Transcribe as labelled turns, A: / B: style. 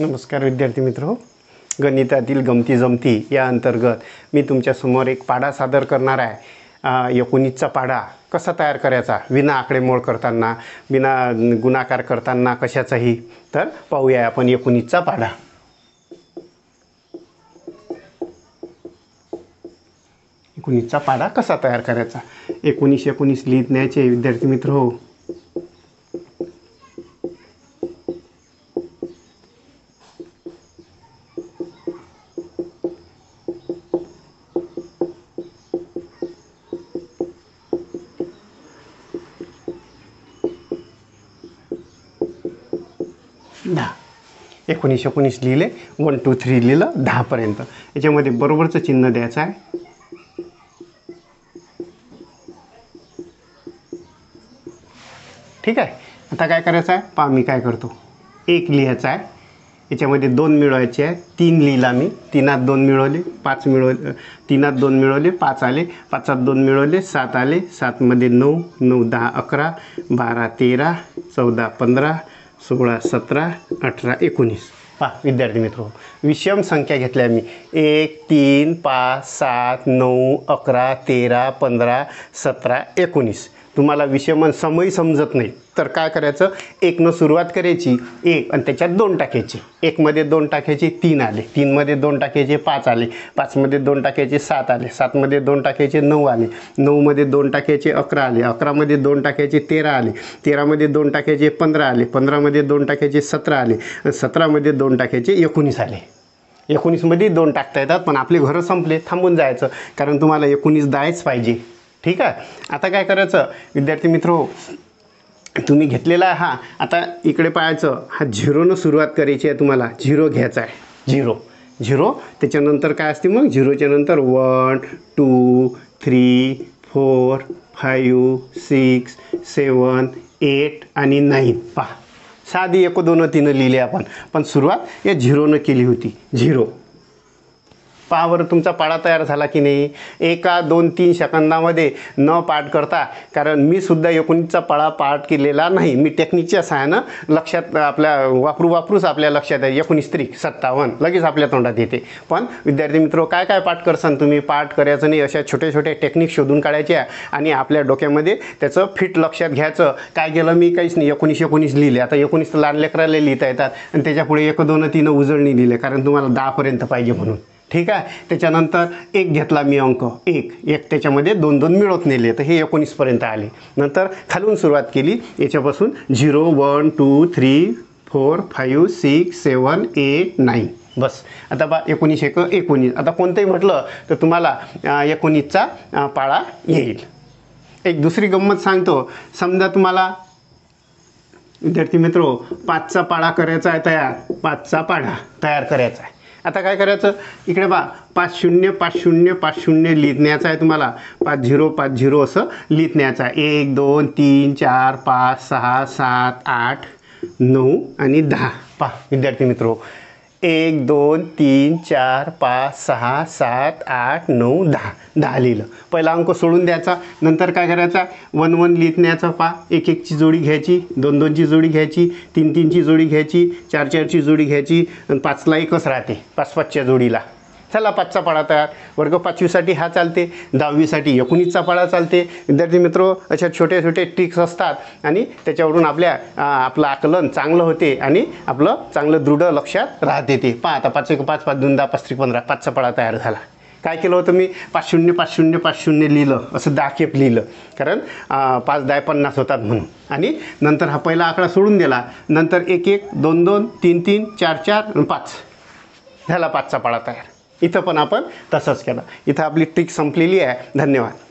A: नमस्कार विद्यार्थी मित्र गणितातील गमती जमती या अंतर्गत मी तुमच्यासमोर एक पाडा सादर करणार आहे एकोणीसचा पाडा कसा तयार करायचा विना आकडेमोड करताना विना गुणाकार करताना कशाचाही तर पाहूया आपण एकोणीसचा पाडा एकोणीसचा पाडा कसा तयार करायचा एकोणीस एकोणीस लिहित न्यायचे विद्यार्थी मित्र हो दहा एकोणीस एकोणीस लिहिले वन टू थ्री लिहिलं दहापर्यंत याच्यामध्ये बरोबरचं चिन्ह द्यायचं आहे ठीक आहे आता काय करायचं आहे पहा मी काय करतो एक लिहायचा आहे याच्यामध्ये दोन मिळवायचे आहे तीन लिहिला मी तीनात दोन मिळवले पाच मिळवले तीनात दोन मिळवले पाच आले पाचात दोन मिळवले सात आले सातमध्ये नऊ नऊ दहा अकरा बारा तेरा चौदा पंधरा सोळा सतरा अठरा एकोणीस पहा विद्यार्थी मित्र विषम संख्या घेतल्या मी एक तीन पाच सात नऊ अकरा तेरा पंधरा सतरा एकोणीस तुम्हाला विषयमन समयी समजत नाही तर काय करायचं एकनं सुरुवात करायची एक आणि त्याच्यात दोन टाक्याची एकमध्ये दोन टाकायचे तीन आले तीनमध्ये दोन टाकायचे पाच आले पाचमध्ये दोन टाकायचे सात आले सातमध्ये दोन टाकायचे नऊ आले नऊमध्ये दोन टाकायचे अकरा आले अकरामध्ये दोन टाकायचे तेरा आले तेरामध्ये दोन टाकायचे पंधरा आले पंधरामध्ये दोन टाकायचे सतरा आले सतरामध्ये दोन टाकायचे एकोणीस आले एकोणीसमध्ये दोन टाकता येतात पण आपले घरं संपले थांबून जायचं कारण तुम्हाला एकोणीस द्यायच पाहिजे ठीक आहे आता काय करायचं विद्यार्थी मित्र तुम्ही घेतलेला आहे हा आता इकडे पाहायचं हा झिरोनं सुरुवात करायची आहे तुम्हाला झिरो घ्यायचा आहे झिरो झिरो त्याच्यानंतर काय असते मग झिरोच्या नंतर one two three four five six seven eight आणि नाईन पहा साधी एको दोन तीनं लिहिले आपण पण सुरुवात या झिरोनं केली होती झिरो पावर तुमचा पाडा तयार झाला की नाही एका दोन तीन सेकंदामध्ये न पाठ करता कारण मी सुद्धा एकोणीसचा पाळा पाठ केलेला नाही मी टेक्निकच्या सहाय्यानं लक्षात आपल्या वापरू वापरूच आपल्या लक्षात आहे एकोणीस त्रिक सत्तावन्न लगेच आपल्या तोंडात येते पण विद्यार्थी मित्र काय काय पाठ करसान तुम्ही पाठ करायचं नाही अशा छोट्या छोट्या टेक्निक शोधून काढायच्या आणि आपल्या डोक्यामध्ये त्याचं फिट लक्षात घ्यायचं काय केलं मी काहीच नाही एकोणीस एकोणीस लिहिले आता एकोणीस लहान लेकराला लिहिता येतात आणि त्याच्यापुढे एक दोन तीन उजळणी लिहिले कारण तुम्हाला दहापर्यंत पाहिजे म्हणून ठीक आहे त्याच्यानंतर एक घेतला मी अंक एक एक त्याच्यामध्ये दोन दोन मिळवत नेले तर हे एकोणीसपर्यंत आले नंतर खालून सुरुवात केली याच्यापासून zero one two three four five six seven eight nine बस आता बा एकोणीस एक एकोणीस आता कोणतंही म्हटलं तर तुम्हाला एकोणीसचा पाळा येईल एक दुसरी गंमत सांगतो समजा तुम्हाला विद्यार्थी मित्रो पाचचा पाळा करायचा आहे तयार पाचचा पाढा तयार करायचा आहे आता काय करायचं इकडे बा पाच शून्य पाच शून्य पाच शून्य लिहित आहे तुम्हाला पाच झिरो पाच झिरो असं लिहित आहे एक दोन तीन चार पाच सहा सात आठ नऊ आणि दहा पा विद्यार्थी मित्रो एक दोन तीन चार पाच सहा सात आठ नऊ दहा दहा लिहिलं पहिला अंक सोडून द्यायचा नंतर काय करायचा वन वन लिहिण्याचा पा एक एकची जोडी घ्यायची दोन दोनची जोडी घ्यायची तीन तीनची जोडी घ्यायची चार चारची जोडी घ्यायची आणि पाचला एकच राहते पाच पाचच्या जोडीला चला पाचचा पाळा तयार वर्ग पाचवीसाठी हा चालते दहावीसाठी एकोणीसचा पाळा चालते विद्यार्थी मित्रो अशा छोटे छोटे ट्रिक्स असतात आणि त्याच्यावरून आपल्या आपलं आकलन चांगलं होते आणि आपलं चांगलं दृढ लक्षात राहते ते पहा आता पाच एक पाच पाच दोन दहा पाच त्रिक पंधरा पाचचा पाळा तयार झाला काय केलं होतं मी पाच शून्य पाच शून्य पाच शून्य लिहिलं असं दहा खेप लिहिलं कारण पाच दहा पन्नास होतात म्हणून आणि नंतर हा पहिला आकडा सोडून दिला नंतर एक एक दोन दोन तीन तीन चार चार पाच झाला पाचचा पाळा तयार इथं पण आपण तसंच केलं इथं आपली ट्रिक संपलेली आहे धन्यवाद